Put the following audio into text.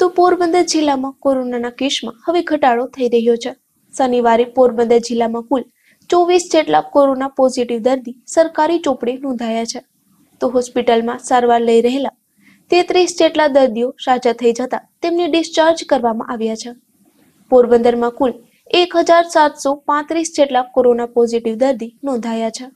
તો પોરબંદર જિલ્લામાં કોરોનાના કેસમાં હવે ઘટાડો થઈ રહ્યો છે શનિવારે પોરબંદર જિલ્લામાં કુલ ચોવીસ જેટલા કોરોના પોઝિટિવ દર્દી સરકારી ચોપડે નોંધાયા છે તો હોસ્પિટલમાં સારવાર લઈ રહેલા તેત્રીસ જેટલા દર્દીઓ સાજા થઈ જતા તેમને ડિસ્ચાર્જ કરવામાં આવ્યા છે પોરબંદરમાં કુલ એક હજાર સાતસો પાંત્રીસ જેટલા કોરોના પોઝિટિવ દર્દી નોંધાયા છે